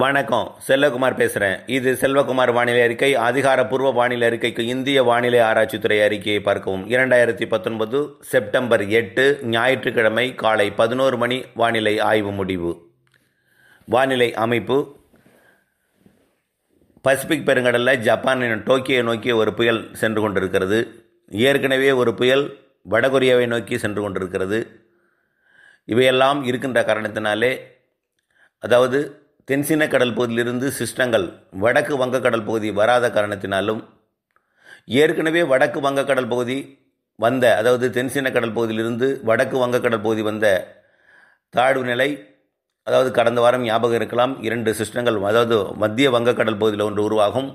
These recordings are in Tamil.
வணக்கம் செல்வகுமார் பேசுகிறேன் இது செல்வகுமார் வானிலை அறிக்கை அதிகாரப்பூர்வ வானிலை அறிக்கைக்கு இந்திய வானிலை ஆராய்ச்சித்துறை அறிக்கையை பார்க்கவும் இரண்டாயிரத்தி பத்தொன்பது செப்டம்பர் எட்டு ஞாயிற்றுக்கிழமை காலை பதினோரு மணி வானிலை ஆய்வு முடிவு வானிலை அமைப்பு பசிபிக் பெருங்கடலில் ஜப்பானின் டோக்கியை நோக்கி ஒரு புயல் சென்று கொண்டிருக்கிறது ஏற்கனவே ஒரு புயல் வடகொரியாவை நோக்கி சென்று கொண்டிருக்கிறது இவையெல்லாம் இருக்கின்ற காரணத்தினாலே அதாவது தென்சீன கடல் பகுதியிலிருந்து சிஸ்டங்கள் வடக்கு வங்கக்கடல் பகுதி வராத காரணத்தினாலும் ஏற்கனவே வடக்கு வங்கக்கடல் பகுதி வந்த அதாவது தென்சின கடல் பகுதியிலிருந்து வடக்கு வங்கக்கடல் பகுதி வந்த தாழ்வு நிலை அதாவது கடந்த வாரம் ஞாபகம் இருக்கலாம் இரண்டு சிஸ்டங்கள் அதாவது மத்திய வங்கக்கடல் பகுதியில் ஒன்று உருவாகும்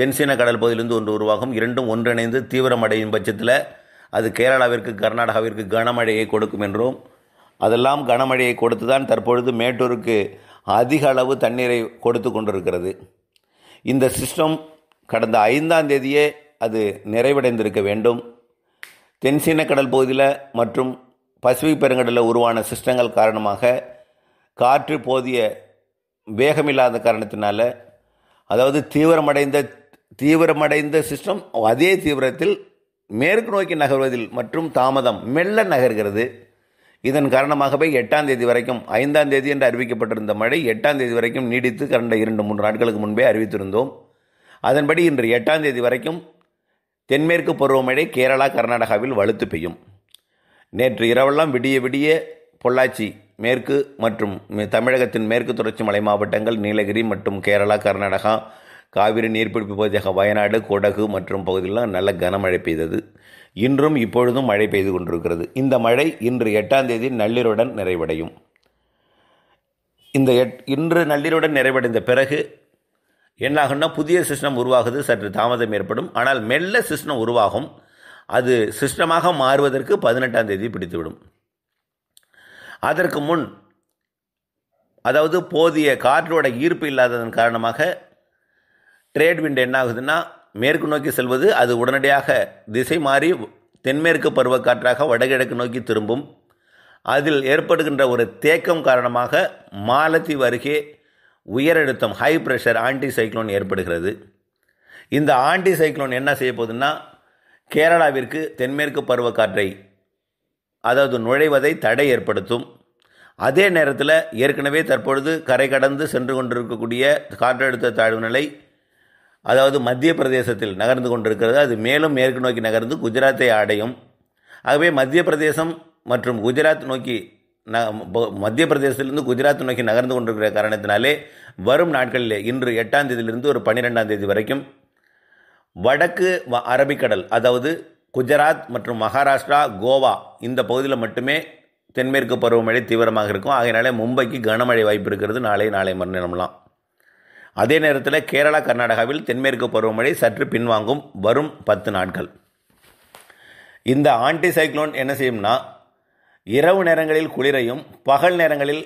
தென்சீன கடல் பகுதியிலிருந்து ஒன்று உருவாகும் இரண்டும் ஒன்றிணைந்து தீவிரமடையும் பட்சத்தில் அது கேரளாவிற்கு கர்நாடகாவிற்கு கனமழையை கொடுக்கும் என்றும் அதெல்லாம் கனமழையை கொடுத்து தான் தற்பொழுது மேட்டூருக்கு அதிக அளவு தண்ணீரை கொடுத்து கொண்டிருக்கிறது இந்த சிஸ்டம் கடந்த ஐந்தாம் தேதியே அது நிறைவடைந்திருக்க வேண்டும் தென்சீன கடல் பகுதியில் மற்றும் பசிபிக் பெருங்கடலில் உருவான சிஸ்டங்கள் காரணமாக காற்று போதிய வேகமில்லாத காரணத்தினால அதாவது தீவிரமடைந்த தீவிரமடைந்த சிஸ்டம் அதே தீவிரத்தில் மேற்கு நோக்கி நகர்வதில் மற்றும் தாமதம் மெல்ல நகர்கிறது இதன் காரணமாகவே எட்டாம் தேதி வரைக்கும் ஐந்தாம் தேதி என்று அறிவிக்கப்பட்டிருந்த மழை எட்டாம் தேதி வரைக்கும் நீடித்து கடந்த இரண்டு மூன்று நாட்களுக்கு முன்பே அறிவித்திருந்தோம் அதன்படி இன்று எட்டாம் தேதி வரைக்கும் தென்மேற்கு பருவமழை கேரளா கர்நாடகாவில் வலுத்து பெய்யும் நேற்று இரவெல்லாம் விடிய விடிய பொள்ளாச்சி மேற்கு மற்றும் தமிழகத்தின் மேற்கு தொடர்ச்சி மலை மாவட்டங்கள் நீலகிரி மற்றும் கேரளா கர்நாடகா காவிரி நீர்பிடிப்பு பகுதியாக வயநாடு கொடகு மற்றும் பகுதியிலாம் நல்ல கனமழை பெய்தது இன்றும் இப்பொழுதும் மழை பெய்து கொண்டிருக்கிறது இந்த மழை இன்று எட்டாம் தேதி நள்ளிருடன் நிறைவடையும் இந்த எட் இன்று நள்ளிருடன் நிறைவடைந்த பிறகு என்னாகும்னா புதிய சிஸ்டம் உருவாகுது சற்று தாமதம் ஏற்படும் ஆனால் மெல்ல சிஸ்டம் உருவாகும் அது சிஸ்டமாக மாறுவதற்கு பதினெட்டாம் தேதி பிடித்துவிடும் அதற்கு முன் அதாவது போதிய காற்றோட ஈர்ப்பு இல்லாததன் காரணமாக ட்ரேட் விண்ட் என்ன ஆகுதுன்னா மேற்கு நோக்கி செல்வது அது உடனடியாக திசை மாறி தென்மேற்கு பருவக்காற்றாக வடகிழக்கு நோக்கி திரும்பும் அதில் ஏற்படுகின்ற ஒரு தேக்கம் காரணமாக மாலத்தீவு அருகே உயரழுத்தம் ஹை ப்ரெஷர் ஆன்டி சைக்ளோன் ஏற்படுகிறது இந்த ஆன்டி சைக்ளோன் என்ன செய்ய போகுதுன்னா கேரளாவிற்கு தென்மேற்கு பருவக்காற்றை அதாவது நுழைவதை தடை ஏற்படுத்தும் அதே நேரத்தில் ஏற்கனவே தற்பொழுது கரை கடந்து சென்று கொண்டிருக்கக்கூடிய காற்றழுத்த தாழ்வு நிலை அதாவது மத்திய பிரதேசத்தில் நகர்ந்து கொண்டிருக்கிறது அது மேலும் மேற்கு நோக்கி நகர்ந்து குஜராத்தை அடையும் ஆகவே மத்திய பிரதேசம் மற்றும் குஜராத் நோக்கி ந மத்திய பிரதேசத்திலிருந்து குஜராத் நோக்கி நகர்ந்து கொண்டிருக்கிற காரணத்தினாலே வரும் நாட்களிலே இன்று எட்டாம் தேதியிலிருந்து ஒரு பன்னிரெண்டாம் தேதி வரைக்கும் வடக்கு அரபிக்கடல் அதாவது குஜராத் மற்றும் மகாராஷ்டிரா கோவா இந்த பகுதியில் மட்டுமே தென்மேற்கு பருவமழை தீவிரமாக இருக்கும் ஆகையினாலே மும்பைக்கு கனமழை வாய்ப்பு இருக்கிறது நாளை நாளை மறுநிலம்லாம் அதே நேரத்தில் கேரளா கர்நாடகாவில் தென்மேற்கு பருவமழை சற்று பின்வாங்கும் வரும் பத்து நாட்கள் இந்த ஆன்டி சைக்ளோன் என்ன செய்யும்னா இரவு நேரங்களில் குளிரையும் பகல் நேரங்களில்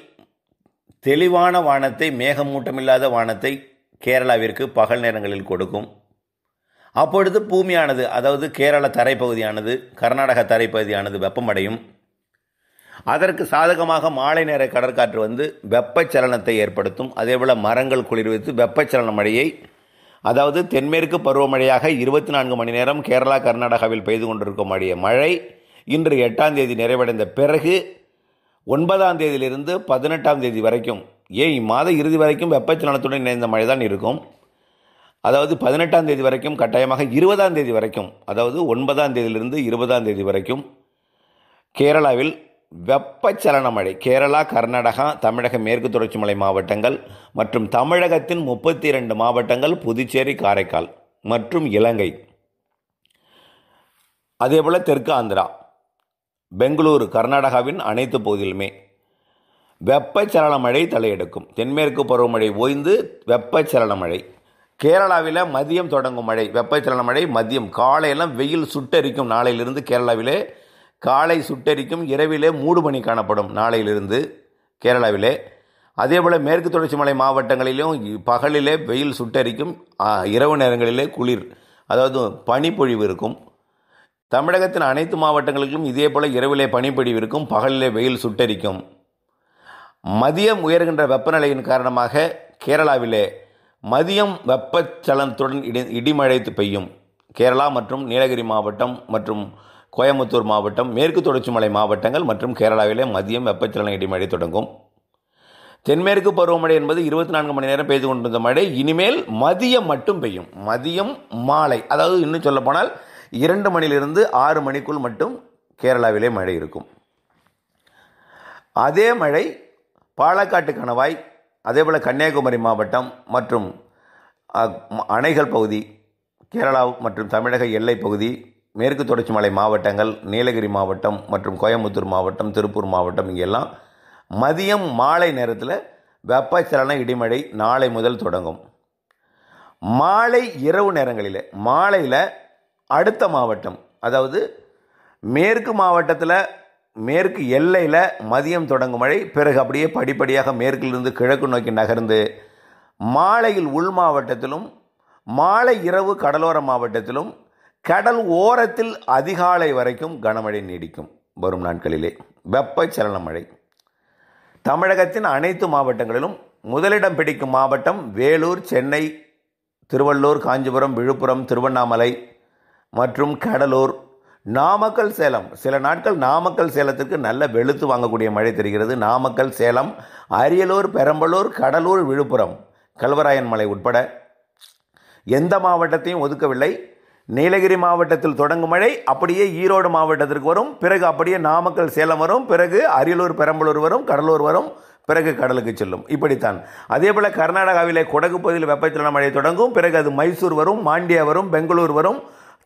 தெளிவான வானத்தை மேகமூட்டமில்லாத வானத்தை கேரளாவிற்கு பகல் நேரங்களில் கொடுக்கும் அப்பொழுது பூமியானது அதாவது கேரள தரைப்பகுதியானது கர்நாடக தரைப்பகுதியானது வெப்பமடையும் அதற்கு சாதகமாக மாலை நேர கடற்காற்று வந்து வெப்பச்சலனத்தை ஏற்படுத்தும் அதேபோல் மரங்கள் குளிர்வித்து வெப்பச்சலன மழையை அதாவது தென்மேற்கு பருவமழையாக இருபத்தி நான்கு மணி நேரம் கேரளா கர்நாடகாவில் பெய்து கொண்டிருக்கும் மழைய மழை இன்று எட்டாம் தேதி நிறைவடைந்த பிறகு ஒன்பதாம் தேதியிலிருந்து பதினெட்டாம் தேதி வரைக்கும் ஏன் இம்மாத இறுதி வரைக்கும் வெப்பச்சலனத்துடன் இணைந்த மழை தான் இருக்கும் அதாவது பதினெட்டாம் தேதி வரைக்கும் கட்டாயமாக இருபதாம் தேதி வரைக்கும் அதாவது ஒன்பதாம் தேதியிலிருந்து இருபதாம் தேதி வரைக்கும் கேரளாவில் வெப்பச்சலன மழை கேரளா கர்நாடகா தமிழக மேற்கு தொடர்ச்சி மலை மாவட்டங்கள் மற்றும் தமிழகத்தின் முப்பத்தி இரண்டு மாவட்டங்கள் புதுச்சேரி காரைக்கால் மற்றும் இலங்கை அதேபோல் தெற்கு ஆந்திரா பெங்களூரு கர்நாடகாவின் அனைத்து பகுதியிலுமே வெப்பச்சலன மழை தலையெடுக்கும் தென்மேற்கு பருவமழை ஓய்ந்து வெப்பச்சலன மழை கேரளாவில் மதியம் தொடங்கும் மழை வெப்பச்சலன மழை மதியம் காலையெல்லாம் வெயில் சுட்டரிக்கும் நாளையிலிருந்து கேரளாவிலே காலை சுட்டெரிக்கும் இரவிலே மூடு பனி காணப்படும் நாளையிலிருந்து கேரளாவிலே அதேபோல் மேற்கு தொடர்ச்சி மலை மாவட்டங்களிலும் பகலிலே வெயில் சுட்டரிக்கும் இரவு நேரங்களிலே குளிர் அதாவது பனிப்பொழிவு இருக்கும் தமிழகத்தின் அனைத்து மாவட்டங்களுக்கும் இதே போல் இரவிலே பனிப்பொழிவு இருக்கும் பகலிலே வெயில் சுட்டரிக்கும் மதியம் உயர்கின்ற வெப்பநிலையின் காரணமாக கேரளாவிலே மதியம் வெப்பச்சலனத்துடன் இடி இடிமழைத்து பெய்யும் கேரளா மற்றும் நீலகிரி மாவட்டம் மற்றும் கோயம்புத்தூர் மாவட்டம் மேற்கு தொடர்ச்சி மலை மாவட்டங்கள் மற்றும் கேரளாவிலே மதியம் வெப்பச்சலன இடிமழை தொடங்கும் தென்மேற்கு பருவமழை என்பது இருபத்தி நான்கு மணி நேரம் பெய்து கொண்டிருந்த மழை இனிமேல் மதியம் மட்டும் பெய்யும் மதியம் மாலை அதாவது இன்னும் சொல்லப்போனால் இரண்டு மணியிலிருந்து ஆறு மணிக்குள் மட்டும் கேரளாவிலே மழை இருக்கும் அதே மழை பாலக்காட்டு கணவாய் அதே போல் கன்னியாகுமரி மாவட்டம் மற்றும் அணைகள் பகுதி கேரளா மற்றும் தமிழக எல்லை பகுதி மேற்கு தொடர்ச்சி மலை மாவட்டங்கள் நீலகிரி மாவட்டம் மற்றும் கோயம்புத்தூர் மாவட்டம் திருப்பூர் மாவட்டம் இங்கெல்லாம் மதியம் மாலை நேரத்தில் வெப்பச்சலன இடிமழை நாளை முதல் தொடங்கும் மாலை இரவு நேரங்களில் மாலையில் அடுத்த மாவட்டம் அதாவது மேற்கு மாவட்டத்தில் மேற்கு எல்லையில் மதியம் தொடங்கும் மழை பிறகு அப்படியே படிப்படியாக மேற்கிலிருந்து கிழக்கு நோக்கி நகர்ந்து மாலையில் உள் மாவட்டத்திலும் மாலை இரவு கடலோர மாவட்டத்திலும் கடல் ஓரத்தில் அதிகாலை வரைக்கும் கனமழை நீடிக்கும் வரும் நாட்களிலே வெப்பச்சலன மழை தமிழகத்தின் அனைத்து மாவட்டங்களிலும் முதலிடம் பிடிக்கும் மாவட்டம் வேலூர் சென்னை திருவள்ளூர் காஞ்சிபுரம் விழுப்புரம் திருவண்ணாமலை மற்றும் கடலூர் நாமக்கல் சேலம் சில நாட்கள் நாமக்கல் சேலத்திற்கு நல்ல வெளுத்து வாங்கக்கூடிய மழை தெரிகிறது நாமக்கல் சேலம் அரியலூர் பெரம்பலூர் கடலூர் விழுப்புரம் கல்வராயன் மலை உட்பட எந்த மாவட்டத்தையும் ஒதுக்கவில்லை நீலகிரி மாவட்டத்தில் தொடங்கும் மழை அப்படியே ஈரோடு மாவட்டத்திற்கு வரும் பிறகு அப்படியே நாமக்கல் சேலம் வரும் பிறகு அரியலூர் பெரம்பலூர் வரும் கடலூர் வரும் பிறகு கடலுக்கு செல்லும் இப்படித்தான் அதே போல் கர்நாடகாவிலே கொடகு பகுதியில் வெப்பச்சலன மழை தொடங்கும் பிறகு அது மைசூர் வரும் மாண்டியா வரும் பெங்களூர் வரும்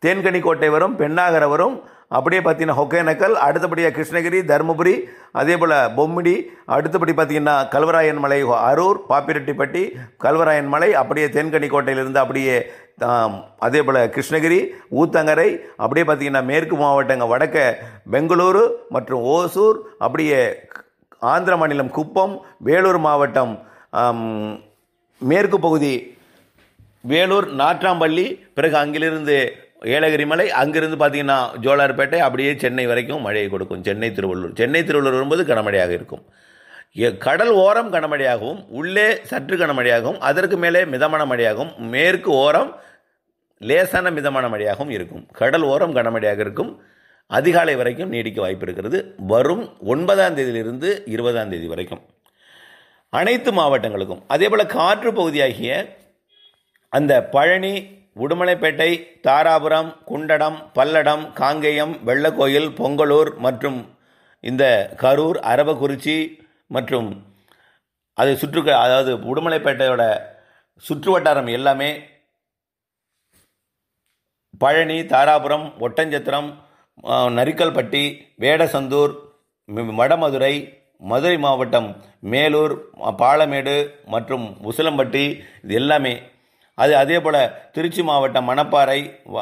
தேன்கனிக்கோட்டை வரும் பெண்ணாகர வரும் அப்படியே பார்த்தீங்கன்னா ஒகேனக்கல் அடுத்தபடியாக கிருஷ்ணகிரி தருமபுரி அதே போல் பொம்மிடி அடுத்தபடி பார்த்தீங்கன்னா கல்வராயன் மலை அரூர் பாப்பிரெட்டிப்பட்டி கல்வராயன் மலை அப்படியே தென்கனிக்கோட்டையிலிருந்து அப்படியே அதே போல் கிருஷ்ணகிரி ஊத்தங்கரை அப்படியே பார்த்திங்கன்னா மேற்கு மாவட்டங்கள் வடக்க பெங்களூரு மற்றும் ஓசூர் அப்படியே ஆந்திர மாநிலம் குப்பம் வேலூர் மாவட்டம் மேற்கு பகுதி வேலூர் நாற்றாம்பள்ளி பிறகு அங்கிலிருந்து ஏலகிரி மலை அங்கிருந்து பார்த்தீங்கன்னா ஜோலார்பேட்டை அப்படியே சென்னை வரைக்கும் மழையை கொடுக்கும் சென்னை திருவள்ளூர் சென்னை திருவள்ளூர் வரும்போது கனமழையாக இருக்கும் கடல் ஓரம் கனமழையாகவும் உள்ளே சற்று கனமழையாகவும் அதற்கு மேலே மிதமான மழையாகவும் மேற்கு ஓரம் லேசான மிதமான மழையாகவும் இருக்கும் கடல் ஓரம் கனமழையாக இருக்கும் அதிகாலை வரைக்கும் நீடிக்க வாய்ப்பு இருக்கிறது வரும் ஒன்பதாம் தேதியிலிருந்து இருபதாம் தேதி வரைக்கும் அனைத்து மாவட்டங்களுக்கும் அதே போல் காற்று பகுதியாகிய அந்த பழனி உடுமலைப்பேட்டை தாராபுரம் குண்டடம் பல்லடம் காங்கேயம் வெள்ளக்கோயில் பொங்கலூர் மற்றும் இந்த கரூர் அரபக்குறிச்சி மற்றும் அதை சுற்று அதாவது உடுமலைப்பேட்டையோட சுற்று வட்டாரம் எல்லாமே பழனி தாராபுரம் ஒட்டஞ்சத்திரம் நரிக்கல்பட்டி வேடசந்தூர் வடமதுரை மதுரை மாவட்டம் மேலூர் பாலமேடு மற்றும் உசிலம்பட்டி இது எல்லாமே அது அதே போல் திருச்சி மாவட்டம் மணப்பாறை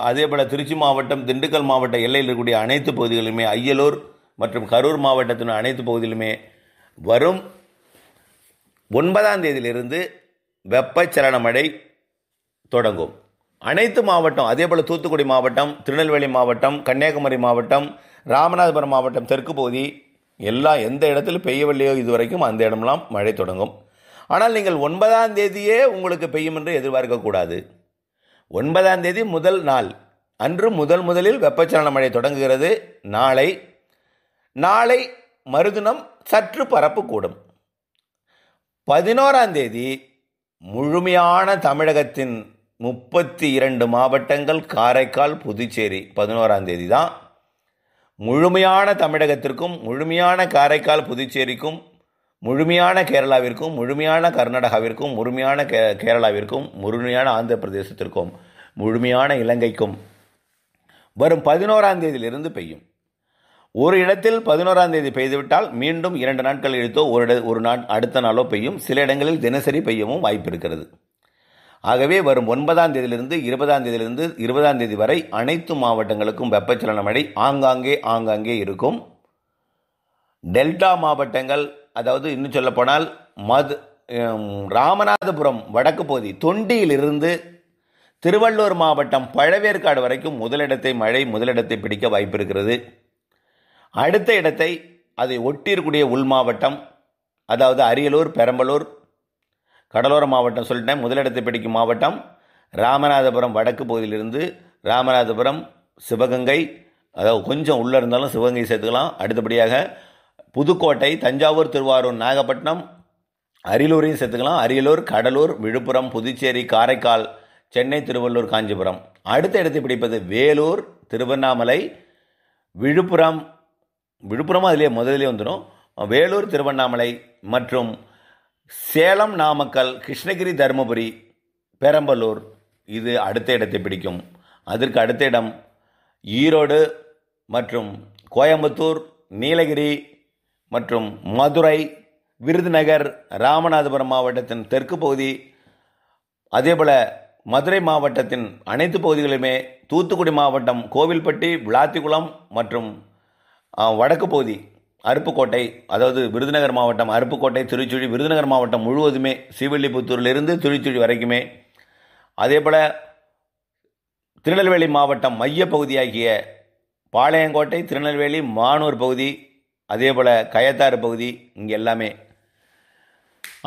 அதே போல் திருச்சி மாவட்டம் திண்டுக்கல் மாவட்ட எல்லையில் இருக்கக்கூடிய அனைத்து பகுதிகளிலுமே அய்யலூர் மற்றும் கரூர் மாவட்டத்தின் அனைத்து பகுதியிலுமே வரும் ஒன்பதாம் தேதியிலிருந்து வெப்பச்சலன மழை தொடங்கும் அனைத்து மாவட்டம் அதே போல் தூத்துக்குடி மாவட்டம் திருநெல்வேலி மாவட்டம் கன்னியாகுமரி மாவட்டம் ராமநாதபுரம் மாவட்டம் தெற்கு பகுதி எல்லாம் எந்த இடத்துல பெய்யவில்லையோ இது வரைக்கும் அந்த இடம்லாம் மழை தொடங்கும் ஆனால் நீங்கள் ஒன்பதாம் தேதியே உங்களுக்கு பெய்யும் என்று எதிர்பார்க்கக்கூடாது ஒன்பதாம் தேதி முதல் நாள் அன்று முதல் முதலில் வெப்பச்சலன மழை தொடங்குகிறது நாளை நாளை மறுதினம் சற்று பரப்பு கூடும் பதினோராம் தேதி முழுமையான தமிழகத்தின் முப்பத்தி இரண்டு மாவட்டங்கள் காரைக்கால் புதுச்சேரி பதினோராம் தேதி தான் முழுமையான தமிழகத்திற்கும் முழுமையான காரைக்கால் புதுச்சேரிக்கும் முழுமையான கேரளாவிற்கும் முழுமையான கர்நாடகாவிற்கும் முழுமையான கே கேரளாவிற்கும் முழுமையான ஆந்திர பிரதேசத்திற்கும் முழுமையான இலங்கைக்கும் வரும் பதினோராம் தேதியிலிருந்து பெய்யும் ஒரு இடத்தில் பதினோராம் தேதி பெய்துவிட்டால் மீண்டும் இரண்டு நாட்கள் இழுத்தோ ஒரு ஒரு நாள் அடுத்த நாளோ பெய்யும் சில இடங்களில் தினசரி பெய்யவும் வாய்ப்பு இருக்கிறது ஆகவே வரும் ஒன்பதாம் தேதியிலிருந்து இருபதாம் தேதியிலிருந்து இருபதாம் தேதி வரை அனைத்து மாவட்டங்களுக்கும் வெப்பச்சலன மழை ஆங்காங்கே ஆங்காங்கே இருக்கும் டெல்டா மாவட்டங்கள் அதாவது இன்னும் சொல்லப்போனால் மது ராமநாதபுரம் வடக்கு பகுதி தொண்டியிலிருந்து திருவள்ளூர் மாவட்டம் பழவேற்காடு வரைக்கும் முதலிடத்தை மழை முதலிடத்தை பிடிக்க வாய்ப்பு இருக்கிறது அடுத்த இடத்தை அதை ஒட்டியிருக்கூடிய உள் மாவட்டம் அதாவது அரியலூர் பெரம்பலூர் கடலோர மாவட்டம் சொல்லிட்டேன் முதலிடத்தை பிடிக்கும் மாவட்டம் ராமநாதபுரம் வடக்கு பகுதியிலிருந்து ராமநாதபுரம் சிவகங்கை அதாவது கொஞ்சம் உள்ளே இருந்தாலும் சிவகங்கை சேர்த்துக்கலாம் அடுத்தபடியாக புதுக்கோட்டை தஞ்சாவூர் திருவாரூர் நாகப்பட்டினம் அரியலூரையும் சேர்த்துக்கலாம் அரியலூர் கடலூர் விழுப்புரம் புதுச்சேரி காரைக்கால் சென்னை திருவள்ளூர் காஞ்சிபுரம் அடுத்த இடத்தை பிடிப்பது வேலூர் திருவண்ணாமலை விழுப்புரம் விழுப்புரமும் அதிலே முதலிலே வந்துடும் வேலூர் திருவண்ணாமலை மற்றும் சேலம் நாமக்கல் கிருஷ்ணகிரி தருமபுரி பெரம்பலூர் இது அடுத்த இடத்தை பிடிக்கும் அதற்கு அடுத்த இடம் ஈரோடு மற்றும் கோயம்புத்தூர் நீலகிரி மற்றும் மதுரை விருதுநகர் ராமநாதபுரம் மாவட்டத்தின் தெற்கு பகுதி அதேபோல் மதுரை மாவட்டத்தின் அனைத்து பகுதிகளிலுமே தூத்துக்குடி மாவட்டம் கோவில்பட்டி விளாத்திக்குளம் மற்றும் வடக்கு பகுதி அருப்புக்கோட்டை அதாவது விருதுநகர் மாவட்டம் அருப்புக்கோட்டை திருச்சுழி விருதுநகர் மாவட்டம் முழுவதுமே ஸ்ரீவில்லிபுத்தூர்லேருந்து திருச்சுழி வரைக்குமே அதே போல் திருநெல்வேலி மாவட்டம் மையப்பகுதியாகிய பாளையங்கோட்டை திருநெல்வேலி மானூர் பகுதி அதே போல் கயத்தாறு பகுதி இங்கே எல்லாமே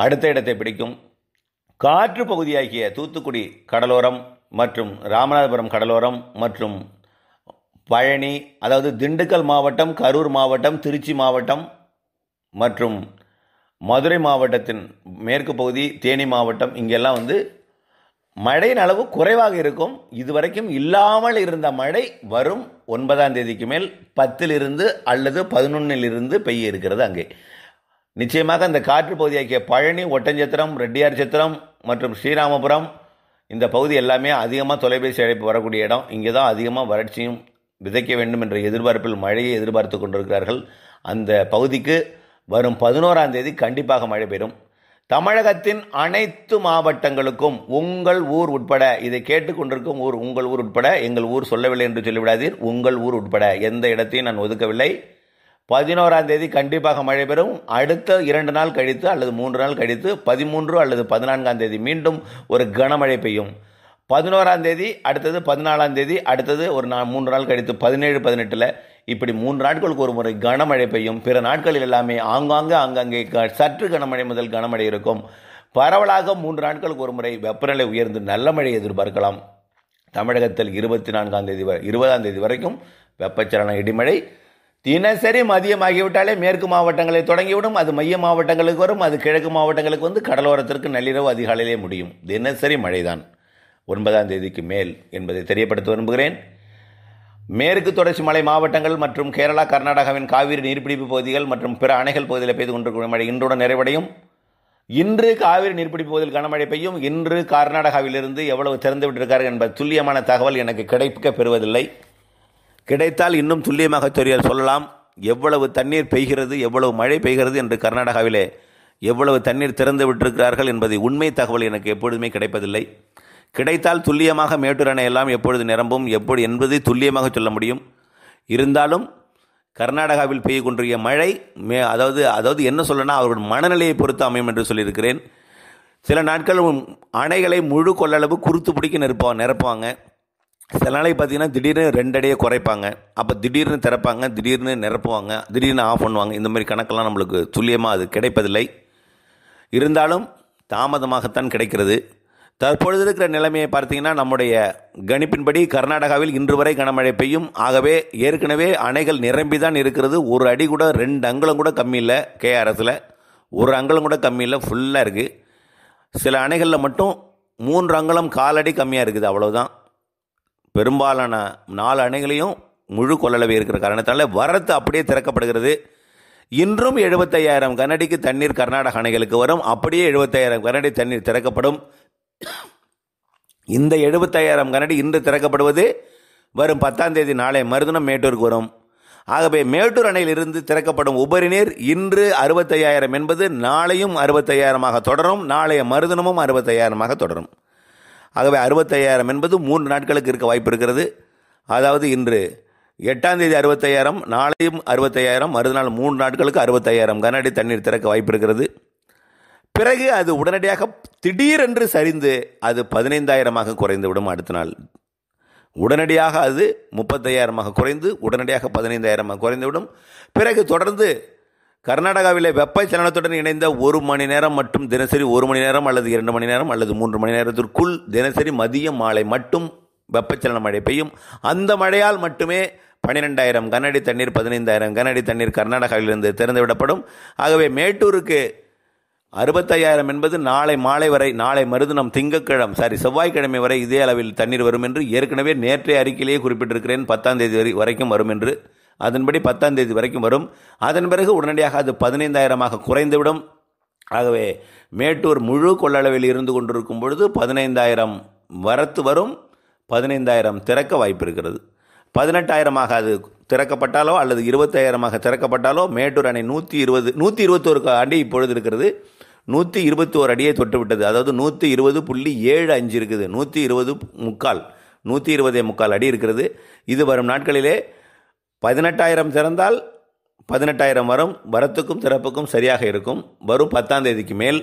அடுத்த இடத்தை பிடிக்கும் காற்று பகுதியாகிய தூத்துக்குடி கடலோரம் மற்றும் ராமநாதபுரம் கடலோரம் மற்றும் பழனி அதாவது திண்டுக்கல் மாவட்டம் கரூர் மாவட்டம் திருச்சி மாவட்டம் மற்றும் மதுரை மாவட்டத்தின் மேற்கு பகுதி தேனி மாவட்டம் இங்கெல்லாம் வந்து மழையின் அளவு குறைவாக இருக்கும் இதுவரைக்கும் இல்லாமல் இருந்த மழை வரும் ஒன்பதாம் தேதிக்கு மேல் பத்திலிருந்து அல்லது பதினொன்னிலிருந்து பெய்ய இருக்கிறது அங்கே நிச்சயமாக அந்த காற்று பகுதியாகிய பழனி ஒட்டஞ்சத்திரம் ரெட்டியார் சத்திரம் மற்றும் ஸ்ரீராமபுரம் இந்த பகுதி எல்லாமே அதிகமாக தொலைபேசி அழைப்பு வரக்கூடிய இடம் இங்கே தான் அதிகமாக வறட்சியும் விதைக்க வேண்டும் என்ற எதிர்பார்ப்பில் மழையை எதிர்பார்த்து கொண்டிருக்கிறார்கள் அந்த பகுதிக்கு வரும் பதினோராம் தேதி கண்டிப்பாக மழை பெறும் தமிழகத்தின் அனைத்து மாவட்டங்களுக்கும் உங்கள் ஊர் உட்பட இதை கேட்டுக்கொண்டிருக்கும் ஊர் உங்கள் ஊர் உட்பட எங்கள் ஊர் சொல்லவில்லை என்று சொல்லிவிடாதீர் உங்கள் ஊர் உட்பட எந்த இடத்தையும் நான் ஒதுக்கவில்லை பதினோராம் தேதி கண்டிப்பாக மழை பெறும் அடுத்த இரண்டு நாள் கழித்து அல்லது மூன்று நாள் கழித்து பதிமூன்று அல்லது பதினான்காம் தேதி மீண்டும் ஒரு கனமழை பெய்யும் பதினோராம் தேதி அடுத்தது பதினாலாம் தேதி அடுத்தது ஒரு நா மூன்று நாள் கழித்து பதினேழு பதினெட்டில் இப்படி மூன்று நாட்களுக்கு ஒரு முறை கனமழை பெய்யும் பிற நாட்களில் எல்லாமே ஆங்காங்கே ஆங்காங்கே சற்று கனமழை முதல் கனமழை இருக்கும் பரவலாக மூன்று நாட்களுக்கு ஒரு முறை வெப்பநிலை உயர்ந்து நல்ல மழை எதிர்பார்க்கலாம் தமிழகத்தில் இருபத்தி நான்காம் தேதி வரை இருபதாம் தேதி வரைக்கும் வெப்பச்சலன இடிமழை தினசரி மதியமாகிவிட்டாலே மேற்கு மாவட்டங்களை தொடங்கிவிடும் அது மைய மாவட்டங்களுக்கு வரும் அது கிழக்கு மாவட்டங்களுக்கு வந்து கடலோரத்திற்கு நள்ளிரவு அதிகாலையிலே முடியும் தினசரி மழைதான் ஒன்பதாம் தேதிக்கு மேல் என்பதை தெரியப்படுத்த விரும்புகிறேன் மேற்கு தொடர்ச்சி மலை மாவட்டங்கள் மற்றும் கேரளா கர்நாடகாவின் காவிரி நீர்பிடிப்பு பகுதிகள் மற்றும் பிற அணைகள் பகுதியில் பெய்து கொண்டிருக்கும் மழை இன்றுடன் நிறைவடையும் இன்று காவிரி நீர்பிடிப்பு பகுதியில் கனமழை பெய்யும் இன்று கர்நாடகாவிலிருந்து எவ்வளவு திறந்து விட்டிருக்கார்கள் என்பது துல்லியமான தகவல் எனக்கு கிடைக்க பெறுவதில்லை கிடைத்தால் இன்னும் துல்லியமாக தெரிய சொல்லலாம் எவ்வளவு தண்ணீர் பெய்கிறது எவ்வளவு மழை பெய்கிறது என்று கர்நாடகாவிலே எவ்வளவு தண்ணீர் திறந்து விட்டிருக்கிறார்கள் என்பதை உண்மை தகவல் எனக்கு எப்பொழுதுமே கிடைப்பதில்லை கிடைத்தால் துல்லியமாக மேட்டூர் அணை எல்லாம் எப்பொழுது நிரம்பும் எப்பொழுது என்பதை துல்லியமாக சொல்ல முடியும் இருந்தாலும் கர்நாடகாவில் பெய்ய கொண்டிருக்கிற மழை மே அதாவது அதாவது என்ன சொல்லனா அவர்கள் மனநிலையை பொறுத்து அமையும் என்று சொல்லியிருக்கிறேன் சில நாட்கள் அணைகளை முழு கொள்ளளவு குறுத்து பிடிக்க நிரப்பா நிரப்புவாங்க சில நாளை பார்த்தீங்கன்னா திடீர்னு ரெண்டடையே குறைப்பாங்க அப்போ திடீர்னு திறப்பாங்க திடீர்னு நிரப்புவாங்க திடீர்னு ஆஃப் பண்ணுவாங்க இந்த மாதிரி கணக்கெல்லாம் நம்மளுக்கு துல்லியமாக அது கிடைப்பதில்லை இருந்தாலும் தாமதமாகத்தான் கிடைக்கிறது தற்பொழுது இருக்கிற நிலைமையை பார்த்தீங்கன்னா நம்முடைய கணிப்பின்படி கர்நாடகாவில் இன்று வரை கனமழை பெய்யும் ஆகவே ஏற்கனவே அணைகள் நிரம்பி தான் இருக்கிறது ஒரு அடி கூட ரெண்டு அங்குலம் கூட கம்மி இல்லை கேஆர்எஸில் ஒரு அங்குலம் கூட கம்மி இல்லை ஃபுல்லாக இருக்குது சில அணைகளில் மட்டும் மூன்று அங்குலம் காலடி கம்மியாக இருக்குது அவ்வளோதான் பெரும்பாலான நாலு அணைகளையும் முழு கொள்ளளவு இருக்கிற காரணத்தால் வரத்து அப்படியே திறக்கப்படுகிறது இன்றும் எழுபத்தையாயிரம் கனடிக்கு தண்ணீர் கர்நாடக அணைகளுக்கு வரும் அப்படியே எழுபத்தாயிரம் கனடி தண்ணீர் திறக்கப்படும் இந்த எழுபத்தையாயிரம் கனடி இன்று திறக்கப்படுவது வரும் பத்தாம் தேதி நாளை மறுதினம் மேட்டூருக்கு வரும் ஆகவே மேட்டூர் அணையிலிருந்து திறக்கப்படும் உபரி நீர் இன்று அறுபத்தையாயிரம் என்பது நாளையும் அறுபத்தையாயிரமாக தொடரும் நாளைய மறுதினமும் அறுபத்தையாயிரமாக தொடரும் ஆகவே அறுபத்தையாயிரம் என்பது மூன்று நாட்களுக்கு இருக்க வாய்ப்பு இருக்கிறது அதாவது இன்று எட்டாம் தேதி அறுபத்தையாயிரம் நாளையும் அறுபத்தையாயிரம் மறுநாள் மூன்று நாட்களுக்கு அறுபத்தையாயிரம் கனஅடி தண்ணீர் திறக்க வாய்ப்பு இருக்கிறது பிறகு அது உடனடியாக திடீரென்று சரிந்து அது பதினைந்தாயிரமாக குறைந்து விடும் அடுத்த நாள் உடனடியாக அது முப்பத்தையாயிரமாக குறைந்து உடனடியாக பதினைந்தாயிரமாக குறைந்துவிடும் பிறகு தொடர்ந்து கர்நாடகாவில் வெப்பச்சலனத்துடன் இணைந்த ஒரு மணி நேரம் மற்றும் தினசரி ஒரு மணி நேரம் அல்லது இரண்டு மணி நேரம் அல்லது மூன்று மணி நேரத்திற்குள் தினசரி மதியம் மாலை மட்டும் வெப்பச்சலன மழை பெய்யும் அந்த மழையால் மட்டுமே பன்னிரெண்டாயிரம் கனஅடி தண்ணீர் பதினைந்தாயிரம் கனஅடி தண்ணீர் கர்நாடகாவிலிருந்து திறந்துவிடப்படும் ஆகவே மேட்டூருக்கு அறுபத்தையாயிரம் என்பது நாளை மாலை வரை நாளை மறுதினம் திங்கக்கிழமை சாரி செவ்வாய்க்கிழமை வரை இதே அளவில் தண்ணீர் வரும் என்று ஏற்கனவே நேற்றைய அறிக்கையிலேயே குறிப்பிட்டிருக்கிறேன் பத்தாம் தேதி வரை வரைக்கும் வரும் என்று அதன்படி பத்தாம் தேதி வரைக்கும் வரும் அதன் பிறகு உடனடியாக அது பதினைந்தாயிரமாக குறைந்துவிடும் ஆகவே மேட்டூர் முழு கொள்ளளவில் இருந்து கொண்டிருக்கும் பொழுது பதினைந்தாயிரம் வரத்து வரும் பதினைந்தாயிரம் திறக்க வாய்ப்பு இருக்கிறது பதினெட்டாயிரமாக அது திறக்கப்பட்டாலோ அல்லது இருபத்தாயிரமாக திறக்கப்பட்டாலோ மேட்டூர் அணை நூற்றி இருபது நூற்றி இருபத்தோருக்கு அடி இப்பொழுது இருக்கிறது நூற்றி இருபத்தி ஓர் அடியை தொட்டுவிட்டது அதாவது நூற்றி இருபது புள்ளி ஏழு அஞ்சு இருக்குது நூற்றி இருபது முக்கால் நூற்றி இருபதே முக்கால் அடி இருக்கிறது இது வரும் நாட்களிலே பதினெட்டாயிரம் திறந்தால் பதினெட்டாயிரம் வரும் வரத்துக்கும் திறப்புக்கும் சரியாக இருக்கும் வரும் பத்தாம் தேதிக்கு மேல்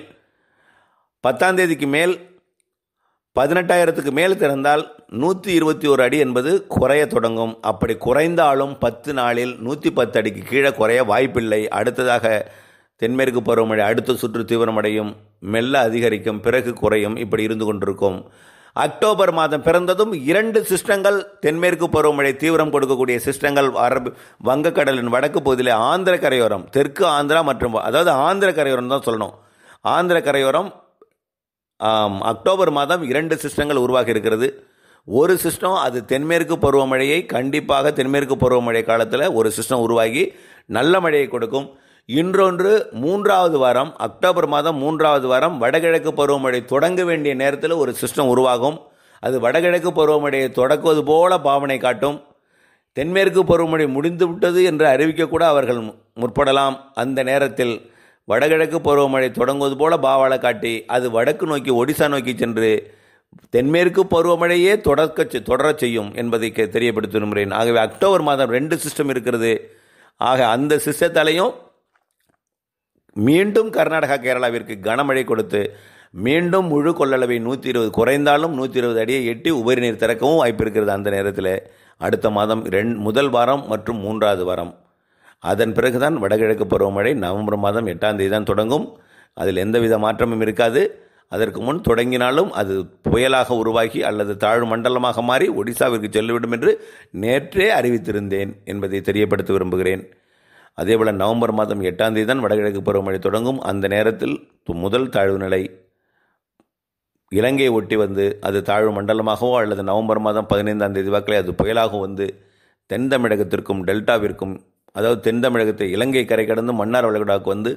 பத்தாம் தேதிக்கு மேல் பதினெட்டாயிரத்துக்கு மேல் திறந்தால் நூற்றி இருபத்தி ஒரு அடி என்பது குறைய தொடங்கும் அப்படி குறைந்தாலும் பத்து நாளில் நூற்றி பத்து அடிக்கு கீழே குறைய வாய்ப்பில்லை அடுத்ததாக தென்மேற்கு பருவமழை அடுத்த சுற்று தீவிரமடையும் மெல்ல அதிகரிக்கும் பிறகு குறையும் இப்படி இருந்து கொண்டிருக்கும் அக்டோபர் மாதம் பிறந்ததும் இரண்டு சிஸ்டங்கள் தென்மேற்கு பருவமழை தீவிரம் கொடுக்கக்கூடிய சிஸ்டங்கள் அரபு வங்கக்கடலின் வடக்கு பகுதியில் ஆந்திர கரையோரம் தெற்கு ஆந்திரா மற்றும் அதாவது ஆந்திர கரையோரம் தான் சொல்லணும் ஆந்திர கரையோரம் அக்டோபர் மாதம் இரண்டு சிஸ்டங்கள் உருவாகி இருக்கிறது ஒரு சிஸ்டம் அது தென்மேற்கு பருவமழையை கண்டிப்பாக தென்மேற்கு பருவமழை காலத்தில் ஒரு சிஸ்டம் உருவாகி நல்ல மழையை கொடுக்கும் இன்றொன்று மூன்றாவது வாரம் அக்டோபர் மாதம் மூன்றாவது வாரம் வடகிழக்கு பருவமழை தொடங்க வேண்டிய நேரத்தில் ஒரு சிஸ்டம் உருவாகும் அது வடகிழக்கு பருவமழையை தொடக்குவது போல பாவனை காட்டும் தென்மேற்கு பருவமழை முடிந்து விட்டது என்று அறிவிக்கக்கூட அவர்கள் முற்படலாம் அந்த நேரத்தில் வடகிழக்கு பருவமழை தொடங்குவது போல பாவாளை காட்டி அது வடக்கு நோக்கி ஒடிசா நோக்கி சென்று தென்மேற்கு பருவமழையே தொடக்க தொடர செய்யும் என்பதை தெரியப்படுத்த விரும்புகிறேன் ஆகவே அக்டோபர் மாதம் ரெண்டு சிஸ்டம் இருக்கிறது ஆக அந்த சிஸ்டத்தாலையும் மீண்டும் கர்நாடகா கேரளாவிற்கு கனமழை கொடுத்து மீண்டும் முழு கொள்ளளவை நூற்றி இருபது குறைந்தாலும் நூற்றி இருபது அடியை எட்டி உபரிநீர் திறக்கவும் வாய்ப்பு இருக்கிறது அந்த நேரத்தில் அடுத்த மாதம் ரெண் முதல் வாரம் மற்றும் மூன்றாவது வாரம் அதன் பிறகுதான் வடகிழக்கு பருவமழை நவம்பர் மாதம் எட்டாம் தேதி தான் தொடங்கும் அதில் எந்தவித மாற்றமும் இருக்காது அதற்கு முன் தொடங்கினாலும் அது புயலாக உருவாகி அல்லது தாழ்வு மண்டலமாக மாறி ஒடிசாவிற்கு செல்லிவிடும் என்று நேற்றே அறிவித்திருந்தேன் என்பதை தெரியப்படுத்த விரும்புகிறேன் அதேபோல் நவம்பர் மாதம் எட்டாம் தேதி தான் வடகிழக்கு பருவமழை தொடங்கும் அந்த நேரத்தில் முதல் தாழ்வு நிலை இலங்கையை ஒட்டி வந்து அது தாழ்வு மண்டலமாகவோ அல்லது நவம்பர் மாதம் பதினைந்தாம் தேதி வாக்கிலே அது புயலாக வந்து தென் தமிழகத்திற்கும் டெல்டாவிற்கும் அதாவது தென் தமிழகத்தை இலங்கை கரை கடந்து மன்னார் வளைகுடாவுக்கு வந்து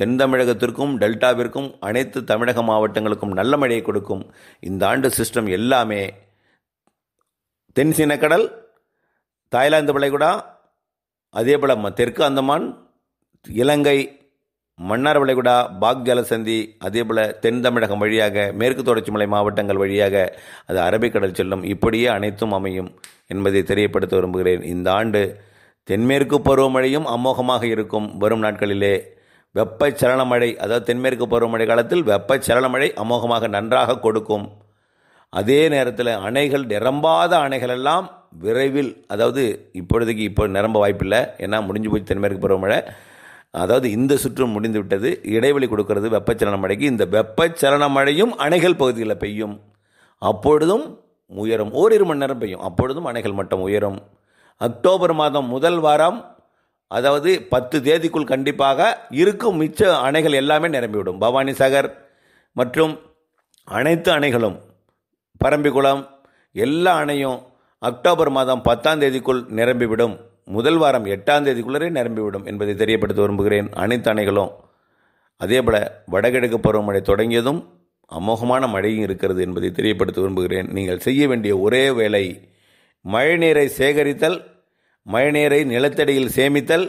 தென் தமிழகத்திற்கும் டெல்டாவிற்கும் அனைத்து தமிழக மாவட்டங்களுக்கும் நல்ல மழையை கொடுக்கும் இந்த ஆண்டு சிஸ்டம் எல்லாமே தென் சீனக்கடல் தாய்லாந்து வளைகுடா அதேபோல் தெற்கு அந்தமான் இலங்கை மன்னார் வளைகுடா பாக் ஜலசந்தி அதேபோல் தென் தமிழகம் வழியாக மேற்கு தொடர்ச்சி மலை மாவட்டங்கள் வழியாக அது அரபிக்கடல் செல்லும் இப்படியே அனைத்தும் அமையும் என்பதை தெரியப்படுத்த விரும்புகிறேன் இந்த ஆண்டு தென்மேற்கு பருவமழையும் அமோகமாக இருக்கும் வரும் நாட்களிலே வெப்பச்சலன மழை அதாவது தென்மேற்கு பருவமழை காலத்தில் வெப்பச்சலன மழை அமோகமாக நன்றாக கொடுக்கும் அதே நேரத்தில் அணைகள் நிரம்பாத அணைகள் எல்லாம் விரைவில் அதாவது இப்பொழுதைக்கு இப்போ நிரம்ப வாய்ப்பில்லை ஏன்னா முடிஞ்சு போய் தென்மேற்கு பருவமழை அதாவது இந்த சுற்று முடிந்து விட்டது இடைவெளி கொடுக்கறது வெப்பச்சலன மழைக்கு இந்த வெப்பச்சலன மழையும் அணைகள் பகுதிகளில் பெய்யும் அப்பொழுதும் உயரும் ஓரிரு மணி நேரம் பெய்யும் அப்பொழுதும் அணைகள் மட்டம் உயரும் அக்டோபர் மாதம் முதல் வாரம் அதாவது பத்து தேதிக்குள் கண்டிப்பாக இருக்கும் மிச்ச அணைகள் எல்லாமே நிரம்பிவிடும் பவானி சாகர் மற்றும் அனைத்து அணைகளும் பரம்பிக்குளம் எல்லா அணையும் அக்டோபர் மாதம் பத்தாம் தேதிக்குள் நிரம்பிவிடும் முதல் வாரம் எட்டாம் தேதிக்குள்ளே நிரம்பிவிடும் என்பதை தெரியப்படுத்த விரும்புகிறேன் அனைத்து அணைகளும் அதேபோல் வடகிழக்கு பருவமழை தொடங்கியதும் அமோகமான மழையும் இருக்கிறது என்பதை தெரியப்படுத்த விரும்புகிறேன் நீங்கள் செய்ய வேண்டிய ஒரே வேலை மழைநீரை சேகரித்தல் மழைநீரை நிலத்தடியில் சேமித்தல்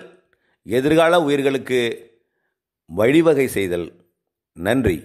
எதிர்கால உயிர்களுக்கு வழிவகை செய்தல் நன்றி